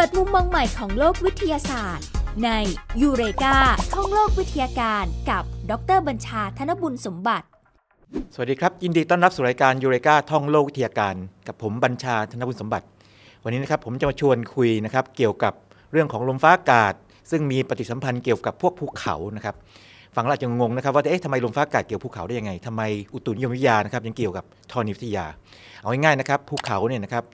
ปิดมุมมองใหม่ของโลกวิทยาศาสตร์ ในยูเรกาท่องโลกวิทยาการ กับดรบัญชาธนบุญสมบัติ สวัสดีครับ ยินดีต้อนรับสู่รายการยูเรกาท่องโลกวิทยาการ กับผมบัญชาธนบุญสมบัติวันนี้นะครับผมจะมาชวนคุยนะครับเกี่ยวกับเรื่องของลมฟ้าอากาศ ซึ่งมีปฏิสัมพันธ์เกี่ยวกับพวกภูเขานะครับฟังแล้วจะงงนะครับว่าเอ๊ะทำไมลมฟ้าอากาศเกี่ยวภูเขาได้ยังไงทำไมอุตุนิยมวิทยานะครับยังเกี่ยวกับธรณีวิทยาเอาง่ายๆนะครับภูเขาเนี่ยนะครับ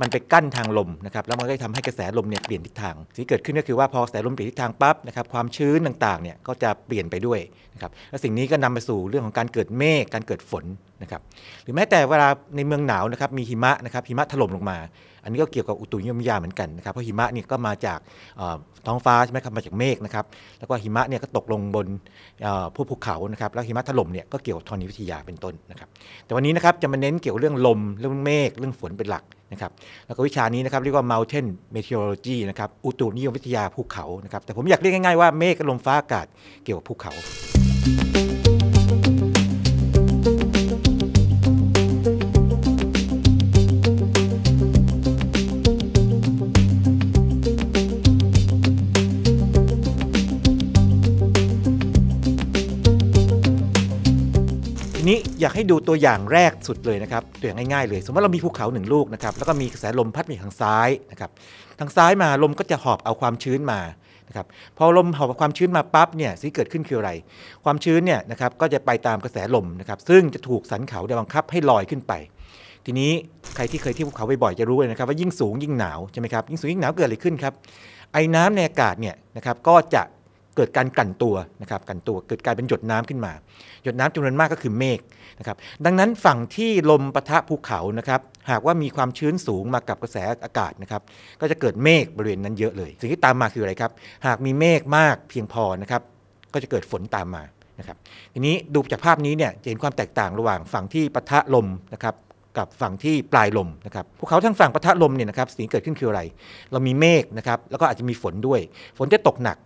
มันไปกั้นทางลมนะครับแล้วมันก็ทำให้กระแสลมเนี่ยเปลี่ยนทิศทางสิ่งที่เกิดขึ้นก็คือว่าพอกระแสลมเปลี่ยนทิศทางปั๊บนะครับความชื้นต่างๆเนี่ยก็จะเปลี่ยนไปด้วยนะครับและสิ่งนี้ก็นำไปสู่เรื่องของการเกิดเมฆการเกิดฝนนะครับหรือแม้แต่เวลาในเมืองหนาวนะครับมีหิมะนะครับหิมะถล่มลงมา อันนี้ก็เกี่ยวกับอุตุนิยมวิทยาเหมือนกันนะครับเพราะหิมะเนี่ยก็มาจากท้องฟ้าใช่ไหมครับมาจากเมฆนะครับแล้วก็หิมะเนี่ยก็ตกลงบนผู้ภูเขานะครับแล้วหิมะถล่มเนี่ยก็เกี่ยวกับธรณีวิทยาเป็นต้นนะครับแต่วันนี้นะครับจะมาเน้นเกี่ยวเรื่องลมเรื่องเมฆเรื่องฝนเป็นหลักนะครับแล้วก็วิชานี้นะครับเรียกว่า mountain meteorology นะครับอุตุนิยมวิทยาภูเขานะครับแต่ผมอยากเรียกง่าย ๆ ว่าเมฆกับลมฟ้าอากาศเกี่ยวกับภูเขาีนี้อยากให้ดูตัวอย่างแรกสุดเลยนะครับตัวอย่างง่ายๆเลย สมมติเรามีภูเขาหนึ่งลูกนะครับแล้วก็มีกระแสลมพัดมาทางซ้ายนะครับทางซ้ายมาลมก็จะหอบเอาความชื้นมานะครับพอลมหอบความชื้นมาปั๊บเนี่ยสิ่งเกิดขึ้นคืออะไร ความชื้นเนี่ยนะครับก็จะไปตามกระแสลมนะครับซึ่งจะถูกสันเขาดบังคับให้ลอยขึ้นไป ทีนี้ใครที่เคยเที่ยวภูเขาบ่อยๆจะรู้เลยนะครับว่ายิ่งสูงยิ่งหนาวใช่ไหมครับยิ่งสูงยิ่งหนาวเกิดอะไรขึ้นครับ ไอ้น้ำในอากาศเนี่ยนะครับก็จะเกิดการกั่นตัวนะครับกั่นตัวเกิดกลายเป็นหยดน้ำขึ้นมา หยดน้ำจำนวนมากก็คือเมฆนะครับดังนั้นฝั่งที่ลมปะทะภูเขานะครับหากว่ามีความชื้นสูงมากับกระแสอากาศนะครับก็จะเกิดเมฆบริเวณนั้นเยอะเลย สิ่งที่ตามมาคืออะไรครับหากมีเมฆมากเพียงพอนะครับก็จะเกิดฝนตามมานะครับ ทีนี้ดูจากภาพนี้เนี่ยจะเห็นความแตกต่างระหว่างฝั่งที่ปะทะลมนะครับกับฝั่งที่ปลายลมนะครับภูเขาทางฝั่งปะทะลมเนี่ยนะครับสิ่งเกิดขึ้นคืออะไร เรามีเมฆนะครับแล้วก็อาจจะมีฝนด้วย ฝนจะตกหนัก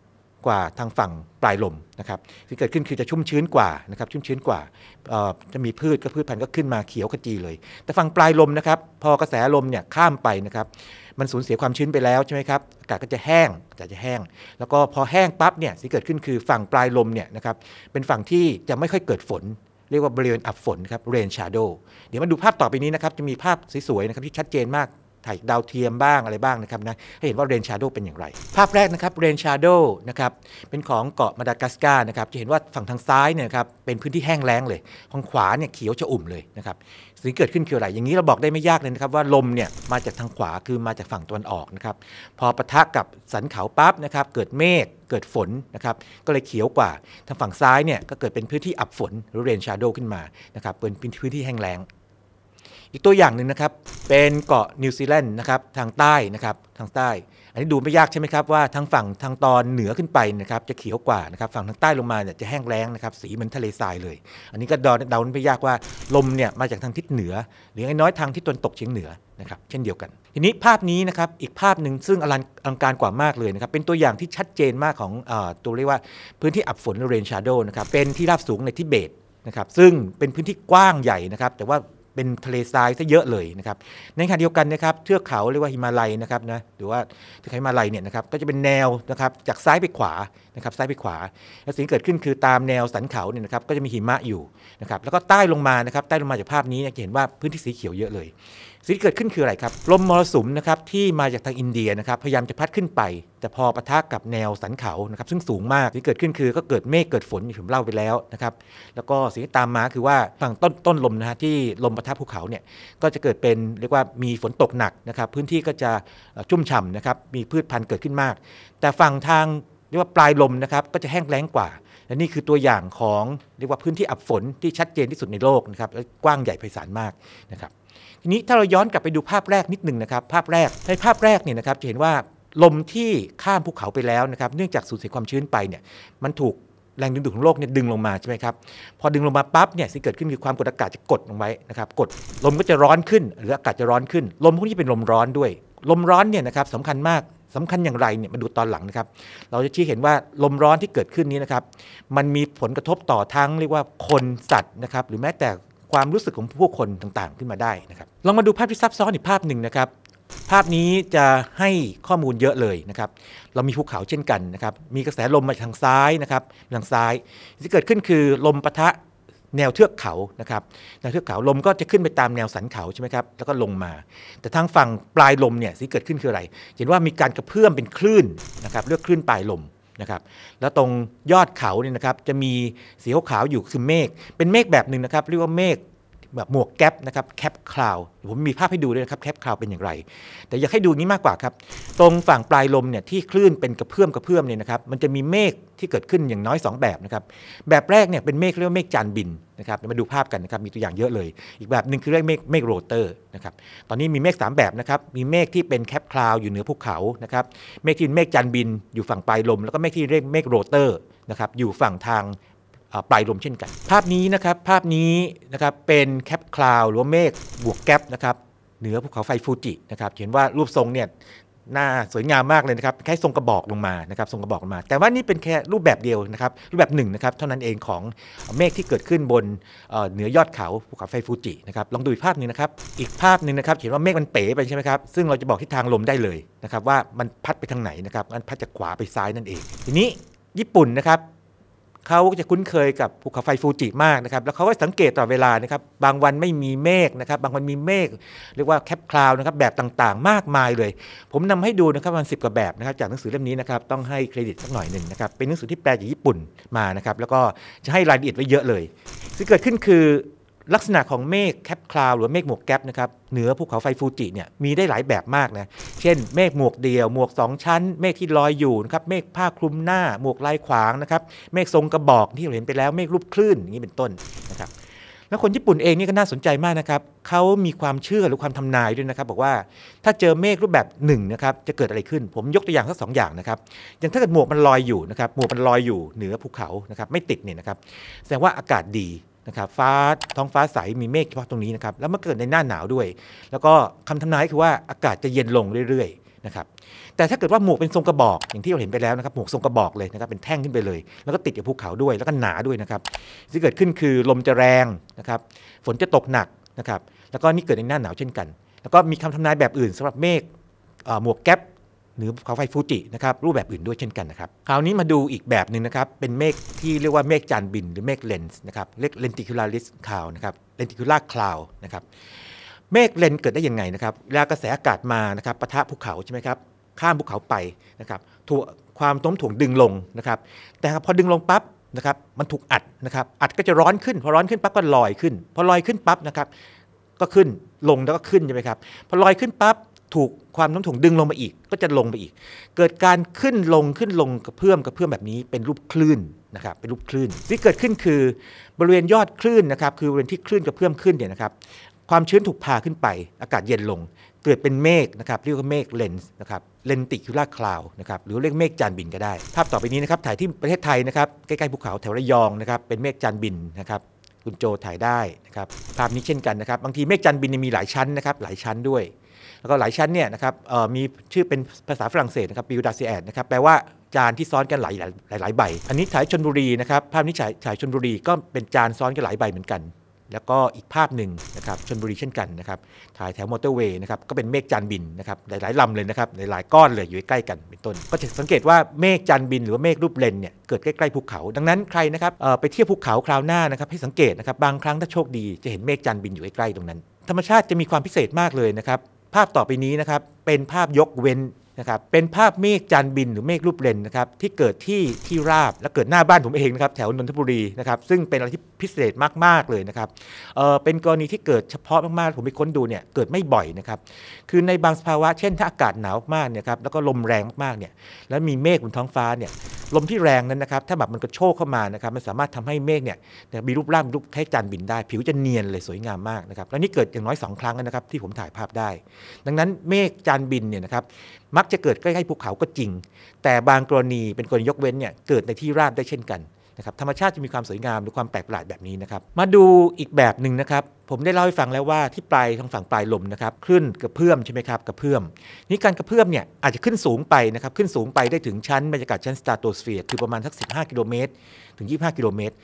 กว่าทางฝั่งปลายลมนะครับที่เกิดขึ้นคือจะชุ่มชื้นกว่านะครับชุ่มชื้นกว่าจะมีพืชก็พืชพันธุ์ก็ขึ้นมาเขียวขจีเลย แต่ฝั่งปลายลมนะครับพอกระแสลมเนี่ยข้ามไปนะครับมันสูญเสียความชื้นไปแล้วใช่ไหมครับอากาศก็จะแห้งอากาศจะแห้ง แล้วก็พอแห้งปั๊บเนี่ยสิ่งเกิดขึ้นคือฝั่งปลายลมเนี่ยนะครับเป็นฝั่งที่จะไม่ค่อยเกิดฝน เรียกว่าบริเวณอับฝนครับเรนชาร์โดเดี๋ยวมาดูภาพต่อไปนี้นะครับจะมีภาพสวยๆนะครับที่ชัดเจนมากถ่ายดาวเทียมบ้างอะไรบ้างนะครับนะให้เห็นว่าเรนชาร์โดเป็นอย่างไร ภาพแรกนะครับเรนชาร์โดนะครับเป็นของเกาะมาดากัสการ์นะครับจะเห็นว่าฝั่งทางซ้ายเนี่ยครับเป็นพื้นที่แห้งแล้งเลยฝั่งขวาเนี่ยเขียวชอุ่มเลยนะครับสิ่งเกิดขึ้นคืออะไร อย่างนี้เราบอกได้ไม่ยากเลยนะครับว่าลมเนี่ยมาจากทางขวาคือมาจากฝั่งตะวันออกนะครับพอปะทะกับสันเขาปั๊บนะครับเกิดเมฆเกิดฝนนะครับก็เลยเขียวกว่าทางฝั่งซ้ายเนี่ยก็เกิดเป็นพื้นที่อับฝนหรือเรนชาร์โดขึ้นมานะครับเป็นพื้นที่แห้งแล้งอีกตัวอย่างหนึ่งนะครับเป็นเกาะนิวซีแลนด์นะครับทางใต้นะครับทางใต้ อันนี้ดูไม่ยากใช่ไหมครับ ว่าทางฝั่งทางตอนเหนือขึ้นไปนะครับจะเขียวกว่านะครับฝั่งทางใต้ลงมาเนี่ยจะแห้งแล้งนะครับสีเหมือนทะเลทรายเลย อันนี้ก็เดาเดาไม่ยากว่าลมเนี่ยมาจากทางทิศเหนือ หรือไอ้น้อยทางทิศตะวันตกเฉียงเหนือนะครับเช่นเดียวกัน ทีนี้ภาพนี้นะครับอีกภาพหนึ่งซึ่งอลังการกว่ามากเลยนะครับเป็นตัวอย่างที่ชัดเจนมากของอตัวเรียกว่าพื้นที่อับฝนเรนชาร์โดนะครับเป็นที่ราบสูงในทิเบตนะครับซึ่งเป็นพื้นที่กว้างใหญ่นะครับแต่ว่าเป็นทะเลทรายซะเยอะเลยนะครับ ในขณะเดียวกันนะครับเทือกเขาเรียกว่าหิมาลัยนะครับนะหรือว่าเทือกเขา หิมาลัยเนี่ยนะครับก็จะเป็นแนวนะครับจากซ้ายไปขวานะครับซ้ายไปขวาแล้วสิ่งเกิดขึ้นคือตามแนวสันเขาเนี่ยนะครับก็จะมีหิมะอยู่นะครับแล้วก็ใต้ลงมานะครับใต้ลงมาจากภาพนี้จะเห็นว่าพื้นที่สีเขียวเยอะเลยสิ่งที่เกิดขึ้นคืออะไรครับ ลมมรสุมนะครับที่มาจากทางอินเดียนะครับ พยายามจะพัดขึ้นไป แต่พอปะทะกับแนวสันเขานะครับซึ่งสูงมาก สิ่งเกิดขึ้นคือก็เกิดเมฆเกิดฝนที่ผมเล่าไปแล้วนะครับ แล้วก็สิ่งที่ตามมาคือว่าฝั่งต้นต้นลมนะฮะที่ลมปะทะภูเขาเนี่ย ก็จะเกิดเป็นเรียกว่ามีฝนตกหนักนะครับ พื้นที่ก็จะชุ่มฉ่ำนะครับ มีพืชพันธุ์เกิดขึ้นมาก แต่ฝั่งทางเรียกว่าปลายลมนะครับ ก็จะแห้งแล้งกว่า และนี่คือตัวอย่างของเรียกว่าพื้นที่อับฝนที่ชัดเจนที่สุดในโลกนะครับและกว้างใหญ่ไพศาลมากนะครับทีนี้ถ้าเราย้อนกลับไปดูภาพแรกนิดหนึ่งนะครับ ภาพแรก ในภาพแรกเนี่ยนะครับจะเห็นว่าลมที่ข้ามภูเขาไปแล้วนะครับเนื่องจากสูญเสียความชื้นไปเนี่ยมันถูกแรงดึงดูดของโลกเนี่ยดึงลงมาใช่ไหมครับพอดึงลงมาปั๊บเนี่ยสิ่งเกิดขึ้นคือความกดอากาศจะกดลงไว้นะครับกดลมก็จะร้อนขึ้นหรืออากาศจะร้อนขึ้น ลมพวกนี้เป็นลมร้อนด้วย ลมร้อนเนี่ยนะครับสำคัญมากสำคัญอย่างไรเนี่ยมาดูตอนหลังนะครับเราจะชี้เห็นว่าลมร้อนที่เกิดขึ้นนี้นะครับมันมีผลกระทบต่อทั้งเรียกว่าคนสัตว์นะครับหรือแม้แต่ความรู้สึกของผู้คนต่างๆขึ้นมาได้นะครับลองมาดูภาพที่ซับซ้อนอีกภาพหนึ่งนะครับ ภาพนี้จะให้ข้อมูลเยอะเลยนะครับเรามีภูเขาเช่นกันนะครับมีกระแสลมมาทางซ้ายนะครับทางซ้ายที่เกิดขึ้นคือลมปะทะแนวเทือกเขานะครับแนวเทือกเขาลมก็จะขึ้นไปตามแนวสันเขาใช่ไหมครับแล้วก็ลงมา แต่ทางฝั่งปลายลมเนี่ยสิ่งเกิดขึ้นคืออะไร เห็นว่ามีการกระเพื่อมเป็นคลื่นนะครับเรียกคลื่นปลายลมนะครับแล้วตรงยอดเขาเนี่ยนะครับจะมีสีขาวๆอยู่คือเมฆเป็นเมฆแบบหนึ่งนะครับเรียกว่าเมฆแบบหมวกแก๊ปนะครับแคปคลาว ผมมีภาพให้ดูด้วยนะครับแคปคลาวเป็นอย่างไร แต่อยากให้ดูนี้มากกว่าครับตรงฝั่งปลายลมเนี่ยที่คลื่นเป็นกระเพื่อมกระเพื่อมเนี่ยนะครับมันจะมีเมฆที่เกิดขึ้นอย่างน้อย 2 แบบนะครับแบบแรกเนี่ยเป็นเมฆเรียกว่าเมฆจานบินนะครับมาดูภาพกันนะครับมีตัวอย่างเยอะเลย อีกแบบหนึ่งคือเรียกเมฆเมฆโรเตอร์นะครับตอนนี้มีเมฆ3แบบนะครับมีเมฆที่เป็นแคปคลาวอยู่เหนือภูเขานะครับเมฆที่เเมฆจานบินอยู่ฝั่งปลายลมแล้วก็เมฆที่เรียกเมฆโรเตอร์นะครับอยู่ฝั่งทางปลายลมเช่นกัน ภาพนี้นะครับ ภาพนี้นะครับเป็นแคปคลาวหรือวเมฆบวกแกลบนะครับเหนือภูเขาไฟฟูจินะครับ เห็นว่ารูปทรงเนี่ยหน้าสวยงามมากเลยนะครับ แค่ทรงกระบอกลงมานะครับทรงกระบอกลงมา แต่ว่านี่เป็นแค่รูปแบบเดียวนะครับ รูปแบบหนึ่งนะครับ เท่านั้นเองของเมฆที่เกิดขึ้นบนเหนือยอดเขาภูเขาไฟฟูจินะครับลองดูอีกภาพหนึ่งนะครับ อีกภาพหนึ่งนะครับเห็นว่าเมฆมันเป๋ไปใช่ไหมครับซึ่งเราจะบอกทิศทางลมได้เลยนะครับว่ามันพัดไปทางไหนนะครับมันพัดจากขวาไปซ้ายนั่นเอง ทีนี้ญี่ปุ่นนะครับเขาจะคุ้นเคยกับภูเขาไฟฟูจิมากนะครับแล้วเขาก็สังเกตต่อเวลานะครับบางวันไม่มีเมฆนะครับบางวันมีเมฆเรียกว่าแคปคลาวนะครับแบบต่างๆ มากมายเลย ผมนำให้ดูนะครับมันสิบกว่าแบบนะครับจากหนังสือเล่มนี้นะครับต้องให้เครดิตสักหน่อยหนึ่งนะครับเป็นหนังสือที่แปลจากญี่ปุ่นมานะครับแล้วก็จะให้รายละเอียดไว้เยอะเลยที่เกิดขึ้นคือลักษณะของเมฆแคปคลาวหรือเมฆหมวกแก๊ปนะครับเหนือภูเขาไฟฟูจิเนี่ยมีได้หลายแบบมากนะเช่นเมฆหมวกเดียว หมวก2 ชั้นเมฆที่ลอยอยู่นะครับเมฆผ้าคลุมหน้าหมวกลายขวางนะครับเมฆทรงกระบอกที่เราเห็นไปแล้วเมฆรูปคลื่นอย่างนี้เป็นต้นนะครับแล้วคนญี่ปุ่นเองนี่ก็น่าสนใจมากนะครับเขามีความเชื่อหรือความทำนายด้วยนะครับบอกว่าถ้าเจอเมฆรูปแบบหนึ่งนะครับจะเกิดอะไรขึ้นผมยกตัวอย่างสักสองอย่างนะครับอย่างถ้าเกิดหมวกมันลอยอยู่นะครับหมวกมันลอยอยู่เหนือภูเขานะครับไม่ติดเนี่ยนะครับแสดงว่าอากาศดีนะครับฟ้าท้องฟ้าใสมีเมฆเฉพาะตรงนี้นะครับแล้วมาเกิดในหน้าหนาวด้วย แล้วก็คำทำนายคือว่าอากาศจะเย็นลงเรื่อยๆนะครับแต่ถ้าเกิดว่าหมวกเป็นทรงกระบอก อย่างที่เราเห็นไปแล้วนะครับ หมวกทรงกระบอกเลยนะครับเป็นแท่งขึ้นไปเลย แล้วก็ติดกับภูเขาด้วย แล้วก็หนาด้วยนะครับที่เกิดขึ้นคือลมจะแรงนะครับฝนจะตกหนักนะครับแล้วก็นี่เกิดในหน้าหนาวเช่นกัน แล้วก็มีคำทำนายแบบอื่นสำหรับเมฆหมวกแก๊ปหรือเขาไฟฟูจินะครับรูปแบบอื่นด้วยเช่นกันนะครับคราวนี้มาดูอีกแบบหนึ่งนะครับเป็นเมฆที่เรียกว่าเมฆจานบิน หรือเมฆเลนส์นะครับเรียกเลนติคูลาริสคลาวนะครับเลนติคูลาคลาวนะครับเมฆเลนเกิดได้ยังไงนะครับแล้วกระแสอากาศมานะครับปะทะภูเขาใช่ไหมครับข้ามภูเขาไปนะครับถูกความต้มถ่วงดึงลงนะครับแต่พอดึงลงปั๊บนะครับมันถูกอัดนะครับอัดก็จะร้อนขึ้น พอร้อนขึ้นปั๊บก็ลอยขึ้นพอลอยขึ้นปั๊บนะครับ ก็ขึ้นลงแล้วก็ขึ้นใช่ไหมครับพอลอยขึ้นปั๊บถูกความน้ำถ่วงดึงลงมาอีกก็จะลงไปอีก เกิดการขึ้นลงขึ้นลงกระเพื่อมกระเพื่อมแบบนี้ เป็นรูปคลื่นนะครับเป็นรูปคลื่นที่เกิดขึ้นคือบริเวณยอดคลื่นนะครับคือบริเวณที่คลื่นกระเพื่อมขึ้นเนี่ยนะครับความชื้นถูกพาขึ้นไปอากาศเย็นลง เกิดเป็นเมฆนะครับเรียกว่าเมฆเลนส์นะครับเลนติคิล่าคลาวนะครับหรือเรียกเมฆจานบินก็ได้ ภาพต่อไปนี้นะครับถ่ายที่ประเทศไทยนะครับใกล้ๆภูเขาแถวระยองนะครับเป็นเมฆจานบินนะครับคุณโจถ่ายได้นะครับภาพนี้เช่นกันนะครับบางทีเมฆจันบินมีหลายชั้นนะครับหลายชั้นด้วยแล้วก็หลายชั้นเนี่ยนะครับมีชื่อเป็นภาษาฝรั่งเศสนะครับบิวดาซีแอดนะครับ แปลว่าจานที่ซ้อนกันหลายหลายหลายใบ อันนี้ฉายชนบุรีนะครับ ภาพนี้ฉายฉายชนบุรี ก็เป็นจานซ้อนกันหลายใบเหมือนกัน แล้วก็อีกภาพหนึ่งนะครับชนบุรีเช่นกันนะครับ ถ่ายแถวมอเตอร์เวย์นะครับก็เป็นเมฆจานบินนะครับหลายๆลำเลยนะครับหลายๆก้อนเลยอยู่ใกล้กันเป็นต้น ก็จะสังเกตว่าเมฆจานบินหรือว่าเมฆรูปเลนเนี่ยเกิดใกล้ ๆ ภูเขา ดังนั้นใครนะครับไปเที่ยวภูเขาคราวหน้านะครับให้สังเกตนะครับบางครั้งถ้าโชคดี จะเห็นเมฆจันบินอยู่ใกล้ๆตรงนั้น ธรรมชาติจะมีความพิเศษมากเลยนะครับภาพต่อไปนี้นะครับ เป็นภาพยกเว้นนะครับเป็นภาพเมฆจานบิน หรือเมฆรูปเลนนะครับที่เกิดที่ที่ราบและเกิดหน้าบ้านผมเองนะครับแถวนนทบุรีนะครับซึ่งเป็นอะไรที่พิเศษมากๆเลยนะครับเออเป็นกรณีที่เกิดเฉพาะมาก ๆ ผมไปค้นดูเนี่ยเกิดไม่บ่อยนะครับคือในบางสภาวะเช่นถ้าอากาศหนาวมากเนี่ยครับแล้วก็ลมแรงมากๆเนี่ยแล้วมีเมฆบนท้องฟ้าเนี่ยลมที่แรงนั้นนะครับ ถ้าแบบมันกระโชกเข้ามานะครับมันสามารถทำให้เมฆเนี่ยมีรูปร่างรูปคล้ายจานบินได้ ผิวจะเนียนเลยสวยงามมากนะครับแล้วนี่เกิดอย่างน้อย2ครั้งนะครับที่ผมถ่ายภาพได้ ดังนั้นเมฆจานบินเนี่ยนะครับมักจะเกิดใกล้ๆภูเขาก็จริง แต่บางกรณีเป็นกรณียกเว้นเนี่ยเกิดในที่ราบได้เช่นกันนะครับธรรมชาติจะมีความสวยงามหรือความแปลกประหลาดแบบนี้นะครับมาดูอีกแบบหนึ่งนะครับ ผมได้เล่าให้ฟังแล้วว่าที่ปลายทางฝั่งปลายลมนะครับคลื่นกระเพื่อมใช่ไหมครับกระเพื่อมนี่การกระเพื่อมเนี่ยอาจจะขึ้นสูงไปนะครับขึ้นสูงไปได้ถึงชั้นบรรยากาศชั้นสตาร์โตสเฟียร์คือประมาณสัก 15 กิโลเมตรถึง 25กิโลเมตร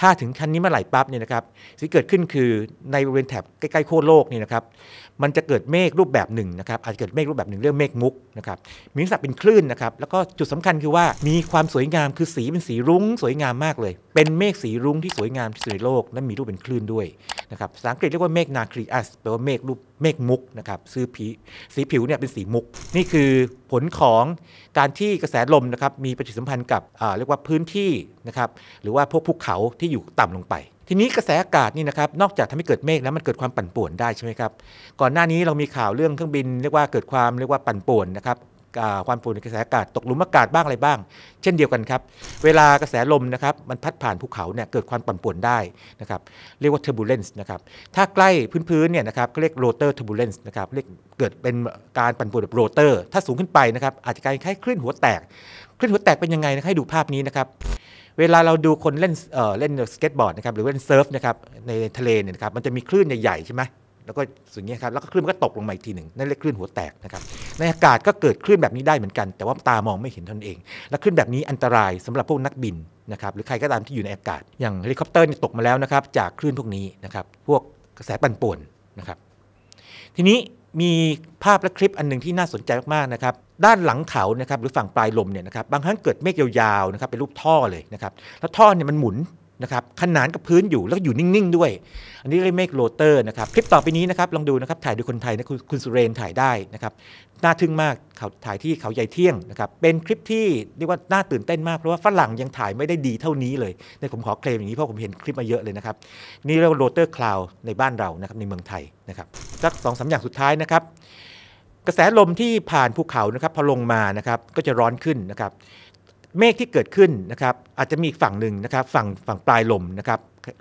ถ้าถึงชั้นนี้เมื่อไหร่ปั๊บเนี่ยนะครับสิ่งเกิดขึ้นคือในบริเวณแถบใกล้ๆ โคโลกนี่นะครับมันจะเกิดเมฆรูปแบบหนึ่งนะครับ อาจจะเกิดเมฆรูปแบบหนึ่งเรียกเมฆมุกนะครับ มีลักษณะเป็นคลื่นนะครับ แล้วก็จุดสำคัญคือว่ามีความสวยงามคือสีเป็นสีรุ้งสวยงามมากเลย เป็นเมฆสีรุ้งที่สวยงาม ที่สุดในโลกและมีรูปเป็นคลื่นด้วยนะครับ ภาษาอังกฤษเรียกว่าเมฆนาครีอัสแปลว่าเมฆรูปเมฆมุกนะครับซื้อผีสีผิวเนี่ยเป็นสีมุก นี่คือผลของการที่กระแสลมนะครับมีปฏิสัมพันธ์กับเรียกว่าพื้นที่นะครับหรือว่าพวกภูเขาที่อยู่ต่ำลงไปทีนี้กระแสอากาศนี่นะครับนอกจากทำให้เกิดเมฆแล้วมันเกิดความปั่นป่วนได้ใช่ไหมครับก่อนหน้านี้เรามีข่าวเรื่องเครื่องบิน เรียกว่าเกิดความเรียกว่าปั่นป่วนนะครับความฝุ่นกระแสอากาศตกหลุมอากาศบ้างอะไรบ้าง เช่นเดียวกันครับเวลากระแสลมนะครับมันพัดผ่านภูเขาเนี่ยเกิดความปั่นป่วนได้นะครับเรียกว่า turbulence นะครับถ้าใกล้พื้นพื้นเนี่ยนะครับก็เรียก rotor turbulence นะครับเรียกเกิดเป็นการปั่นป่วนแบบ rotor ถ้าสูงขึ้นไปนะครับอาจจะกลายคล้ายคลื่นหัวแตก คลื่นหัวแตกเป็นยังไงนะให้ดูภาพนี้นะครับเวลาเราดูคนเล่นเเล่นสเก็ตบอร์ดนะครับ หรือเล่นเซิร์ฟนะครับ ในทะเลเนี่ยนะครับ มันจะมีคลื่นใหญ่ๆใช่ไหมแล้วก็สิ่งนี้ครับ แล้วก็คลื่นมันก็ตกลงมาอีกทีหนึ่งนั่นเรียกคลื่นหัวแตกนะครับ ในอากาศก็เกิดคลื่นแบบนี้ได้เหมือนกัน แต่ว่าตามองไม่เห็นตนเอง และคลื่นแบบนี้อันตรายสำหรับพวกนักบินนะครับ หรือใครก็ตามที่อยู่ในอากาศ อย่างเฮลิคอปเตอร์ตกมาแล้วนะครับ จากคลื่นพวกนี้นะครับ พวกกระแสปั่นป่วนนะครับ ทีนี้มีภาพและคลิปอันหนึ่งที่น่าสนใจมากๆนะครับ ด้านหลังเขานะครับหรือฝั่งปลายลมเนี่ยนะครับบางครั้งเกิดเมฆยาวๆนะครับเป็นรูปท่อเลยนะครับแล้วท่อเนี่ยมันหมุนนะครับขนานกับพื้นอยู่แล้วอยู่นิ่งๆ ด้วย อันนี้เรียกเมฆโรเตอร์นะครับ คลิปต่อไปนี้นะครับลองดูนะครับถ่ายโดยคนไทยนะคคุณสุเรน ถ่ายได้นะครับน่าทึ่งมากเขาถ่ายที่เขาใหญ่เที่ยงนะครับเป็นคลิปที่เรียกว่าน่าตื่นเต้น มากเพราะว่าฝรั่งยังถ่ายไม่ได้ดีเท่านี้เลยในผมขอเคลมอย่างนี้เพราะผมเห็นคลิปมาเยอะเลยนะครับนี่เรียกว่าโรเตอร์คลาวในบ้านเรานะครับในเมืองไทยนะครับสักสองสาอย่างสุดท้ายนะครับ กระแสลมที่ผ่านภูเขานะครับพอลงมานะครับก็จะร้อนขึ้นนะครับเมฆที่เกิดขึ้นนะครับอาจจะมีอีกฝั่งหนึ่งนะครับฝั่งฝั่งปลายลมนะครับ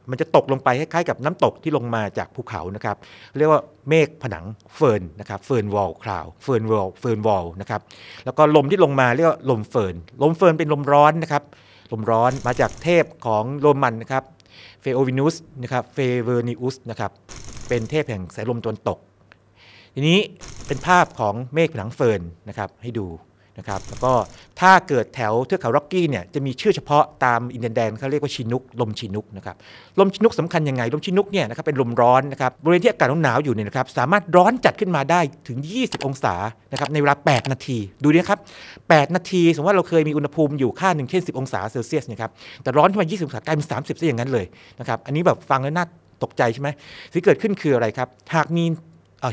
มันจะตกลงไปคล้ายๆกับน้ำตกที่ลงมาจากภูเขานะครับเรียกว่าเมฆผนังเฟิร์นนะครับเฟิร์นวอลคลาวเฟิร์นวอลเฟิร์นวอลนะครับแล้วก็ลมที่ลงมาเรียกว่าลมเฟิร์นลมเฟิร์นเป็นลมร้อนนะครับลมร้อนมาจากเทพของโรมันนะครับเฟโอวินุสนะครับเฟเวอร์นิอุสนะครับเป็นเทพแห่งสายลมตะวันตก ทีนี้เป็นภาพของเมฆผนังเฟิร์นนะครับให้ดูนะครับแล้วก็ถ้าเกิดแถวเทือกเขาร็อกกี้เนี่ยจะมีชื่อเฉพาะตามอินเดียนแดนเขาเรียกว่าชินุก ลมชินุกนะครับลมชินุกสำคัญยังไง ลมชินุกเนี่ยนะครับเป็นลมร้อนนะครับบริเวณที่อากาศหนาวอยู่เนี่ยนะครับสามารถร้อนจัดขึ้นมาได้ถึง 20 องศานะครับในเวลา 8 นาที ดูนะครับ 8 นาที สมมติว่าเราเคยมีอุณหภูมิ อยู่ค่าหนึ่งเช่น10 องศาเซลเซียสนะครับแต่ร้อนขึ้นมา 20 องศากลายเป็น 30ซะอย่างนั้นเลยนะครับอันนี้แบบฟังแล้วน่าตกใจใช่ไหมสิ่งเกิดขึ้นคืออะไรครับหากมี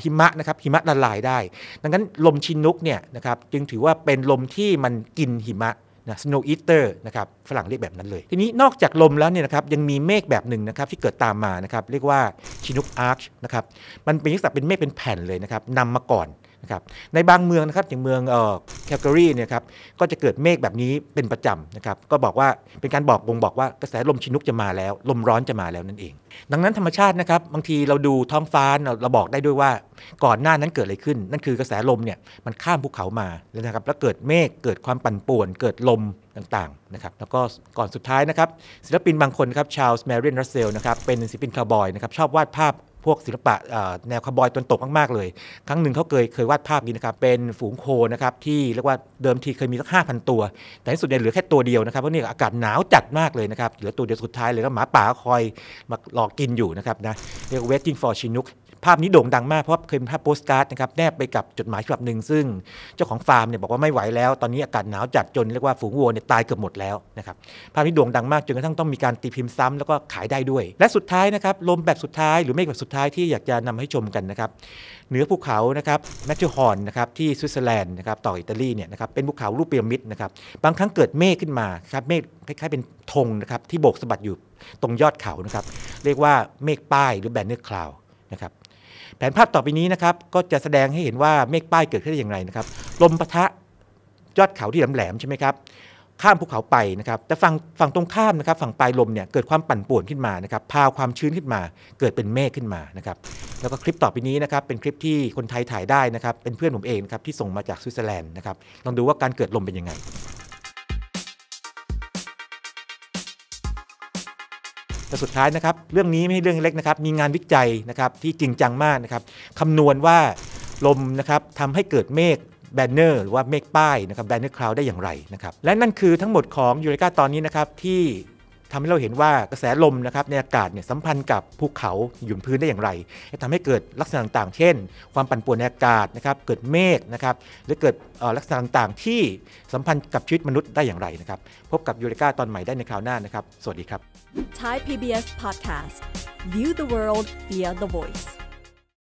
หิมะนะครับหิมะละลายได้ ดังนั้นลมชินุกเนี่ยนะครับจึงถือว่าเป็นลมที่มันกินหิมะนะสโนว์อีเตอร์นะครับฝรั่งเรียกแบบนั้นเลย ทีนี้นอกจากลมแล้วเนี่ยนะครับยังมีเมฆแบบหนึ่งนะครับที่เกิดตามมานะครับเรียกว่าชินุกอาร์ชนะครับมันเป็นลักษณะเป็นเมฆเป็นแผ่นเลยนะครับนำมาก่อนนะครับในบางเมืองนะครับอย่างเมืองแคลการีเนี่ยครับก็จะเกิดเมฆแบบนี้เป็นประจำนะครับก็บอกว่าเป็นการบอกบ่งบอกว่ากระแสลมชินุกจะมาแล้ว ลมร้อนจะมาแล้วนั่นเอง ดังนั้นธรรมชาตินะครับบางทีเราดูท้องฟ้าเราบอกได้ด้วยว่าก่อนหน้านั้นเกิดอะไรขึ้น นั่นคือกระแสลมเนี่ยมันข้ามภูเขามาแล้วนะครับแล้วเกิดเมฆเกิดความปั่นป่วนเกิดลมต่างๆนะครับแล้วก็ก่อนสุดท้ายนะครับศิลปินบางคนครับชาลส์แมรินรัสเซลนะครับเป็นศิลปินคาร์บอยนะครับชอบวาดภาพพวกศิลปะแนวคาบอยตนตกมากๆเลย ครั้งหนึ่งเขาเคยเคยวาดภาพนี้นะครับ เป็นฝูงโคนะครับ ที่เรียกว่าเดิมทีเคยมีสักห้าพันตัว แต่ที่สุดเนี่ยเหลือแค่ตัวเดียวนะครับเพราะนี่อากาศหนาวจัดมากเลยนะครับ เหลือตัวเดียวสุดท้ายเลยแล้วหมาป่าคอยมาหลอกกินอยู่นะครับนะเรียก waiting for ร์ชินุกภาพนี้โด่งดังมากเพราะเคยเป็นภาพโปสการ์ดนะครับแนบไปกับจดหมายฉบับหนึ่งซึ่งเจ้าของฟาร์มเนี่ยบอกว่าไม่ไหวแล้ว ตอนนี้อากาศหนาวจัดจนเรียกว่าฝูงวัวเนี่ยตายเกือบหมดแล้วนะครับภาพนี้โด่งดังมากจนกระทั่งต้องมีการตีพิมพ์ซ้ำแล้วก็ขายได้ด้วย และสุดท้ายนะครับลมแบบสุดท้ายหรือเมฆแบบสุดท้ายที่อยากจะนำให้ชมกันนะครับ เหนือภูเขานะครับแมทเชอร์ฮอนนะครับที่สวิตเซอร์แลนด์นะครับต่ออิตาลีเนี่ยนะครับเป็นภูเขารูปพีระมิดนะครับ บางครั้งเกิดเมฆขึ้นมาครับเมฆคล้าย ๆเป็นธงนะครับที่โบกสะบัดอยู่ตรงยอดเขานะครับ เรียกว่าเมฆป้ายหรือแบนเนอร์คลาวนะครับแผนภาพต่อไปนี้นะครับก็จะแสดงให้เห็นว่าเมฆป้ายเกิดขึ้นได้อย่างไรนะครับลมปะทะยอดเขาที่แหลมๆใช่ไหมครับข้ามภูเขาไปนะครับแต่ฝั่งฝั่งตรงข้ามนะครับ ฝั่งปลายลมเนี่ยเกิดความปั่นป่วนขึ้นมานะครับพาความชื้นขึ้นมา เกิดเป็นเมฆขึ้นมานะครับแล้วก็คลิปต่อไปนี้นะครับเป็นคลิปที่คนไทยถ่ายได้นะครับเป็นเพื่อนผมเองครับที่ส่งมาจากสวิตเซอร์แลนด์นะครับลองดูว่าการเกิดลมเป็นยังไงแต่สุดท้ายนะครับเรื่องนี้ไม่ใช่เรื่องเล็กนะครับมีงานวิจัยนะครับที่จริงจังมากนะครับคำนวณว่าลมนะครับทำให้เกิดเมฆแบนเนอร์หรือว่าเมฆป้ายนะครับแบนเนอร์คลาวได้อย่างไรนะครับและนั่นคือทั้งหมดของยูเรกาตอนนี้นะครับที่ทำให้เราเห็นว่ากระแสลมนะครับในอากาศเนี่ยสัมพันธ์กับภูเขาหยุนพื้นได้อย่างไรทำให้เกิดลักษณะต่าง ๆ เช่น ความปั่นป่วนในอากาศนะครับ เกิดเมฆนะครับ หรือเกิดลักษณะต่าง ๆ ที่สัมพันธ์กับชีวิตมนุษย์ได้อย่างไรนะครับ พบกับยูเรกาตอนใหม่ได้ในคราวหน้านะครับ สวัสดีครับ Thai PBS Podcast View the world via the voice